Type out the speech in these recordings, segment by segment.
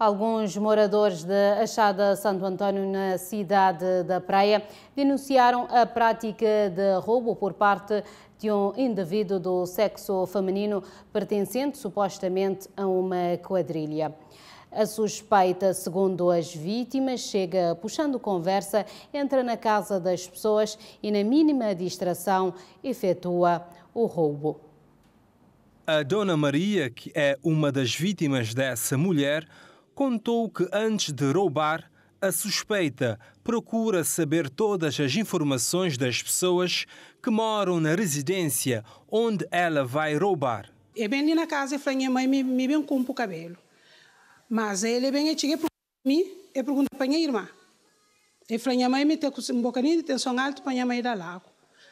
Alguns moradores da Achada Santo António, na cidade da Praia, denunciaram a prática de roubo por parte de um indivíduo do sexo feminino pertencente supostamente a uma quadrilha. A suspeita, segundo as vítimas, chega puxando conversa, entra na casa das pessoas e, na mínima distração, efetua o roubo. A dona Maria, que é uma das vítimas dessa mulher, contou que antes de roubar, a suspeita procura saber todas as informações das pessoas que moram na residência onde ela vai roubar. Eu bem na casa e falei, minha mãe me, me bem com o cabelo. Mas ele bem cheguei para mim e perguntou para minha irmã. Eu falei, minha mãe me tem um bocadinho de tensão alta para minha mãe ir ao lago.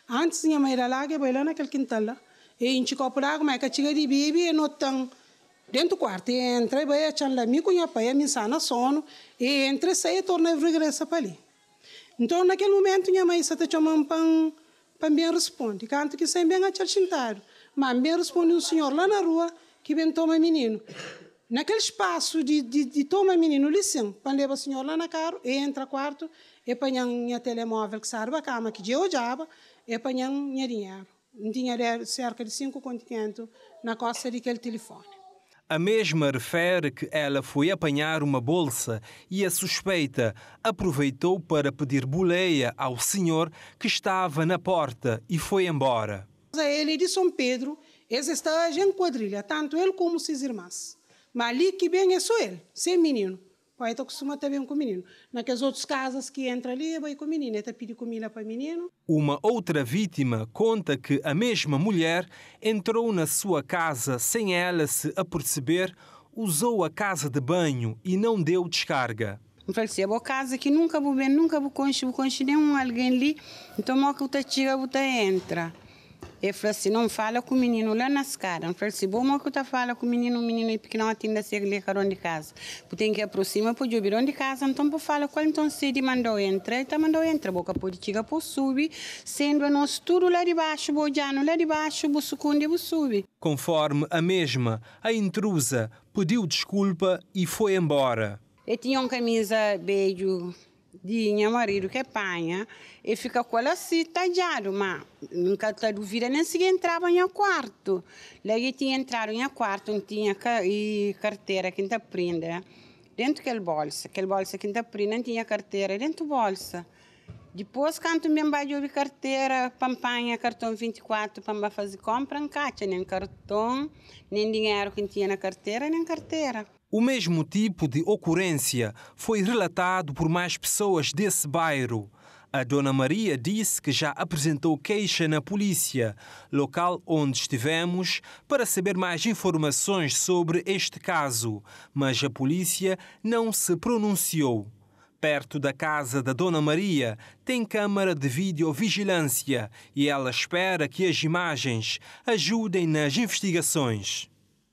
Antes minha mãe ir ao lago, eu lá naquele quintal lá. E é a gente copo lago, mas que chega de bebê e não tem dentro do quarto. E entrei, vai a chan lá, me cunha pai, me sana sono. E entrei, saí, tornei, regressa para ali. Então, naquele momento, minha mãe se chamando para me responder. Canto que sem bem acharcintado. Mas me responde um senhor lá na rua que vem toma menino. Naquele espaço de, de, de toma menino, lição, para levar o senhor lá na cara e entra quarto, e apanha minha telemóvel que sarba a cama, que eu odiava, e apanha minha dinheiro. Um dinheiro é cerca de 5 continentes na costa daquele telefone. A mesma refere que ela foi apanhar uma bolsa e a suspeita aproveitou para pedir boleia ao senhor que estava na porta e foi embora. Ele de São Pedro, esse está em quadrilha, tanto ele como seus irmãos. Mas ali que bem é só ele, sem menino pai então costuma estar bem com o menino. Naquelas outras casas que entra ali, vai com o menino, está pedir comida para o menino. Uma outra vítima conta que a mesma mulher entrou na sua casa sem ela se aperceber, usou a casa de banho e não deu descarga. Me falei assim, a casa que nunca vou ver, nunca vou conhecer, vou conhecer nenhum alguém ali, então mal que eu te tira, eu te entra. Ele falou assim, não fala com o menino lá nas caras. Ele falou assim, bom, que tu tá fala com o menino, o menino é pequeno, atende a ser ali de casa. Porque que aproxima para o onde de casa, então para falar qual então se ele tá mandou entrar, então mandou entrar. Boca política, por subir, sendo nós tudo lá de baixo, bojano lá de baixo, bo sucunde, bo sube. Conforme a mesma, a intrusa pediu desculpa e foi embora. Eu tinha uma camisa beijo de minha marido que é panha e fica com ela assim tajado mas nunca tá duvida nem se entrava em quarto daí tinha entrado em quarto não tinha ca, e carteira que tá prenda dentro que bolsa que bolsa que não prenda não tinha carteira dentro bolsa depois canto me embaixo de carteira pampanha cartão 24 para fazer compra não tinha nem cartão nem dinheiro que tinha na carteira nem carteira o mesmo tipo de ocorrência foi relatado por mais pessoas desse bairro. A dona Maria disse que já apresentou queixa na polícia, local onde estivemos, para saber mais informações sobre este caso, mas a polícia não se pronunciou. Perto da casa da Dona Maria tem câmara de videovigilância e ela espera que as imagens ajudem nas investigações.